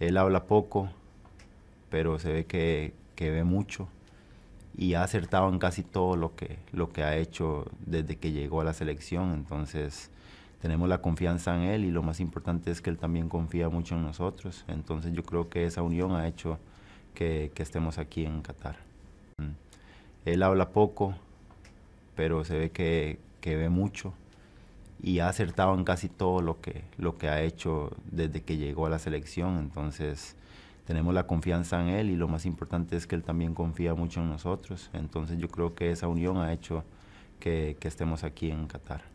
Él habla poco, pero se ve que, ve mucho y ha acertado en casi todo lo que, lo que ha hecho desde que llegó a la selección. Entonces, tenemos la confianza en él y lo más importante es que él también confía mucho en nosotros. Entonces, yo creo que esa unión ha hecho que, estemos aquí en Qatar. Mm. Él habla poco, pero se ve que, que ve mucho y ha acertado en casi todo lo que, lo que ha hecho desde que llegó a la selección. Entonces, tenemos la confianza en él y lo más importante es que él también confía mucho en nosotros. Entonces, yo creo que esa unión ha hecho que, que estemos aquí en Qatar.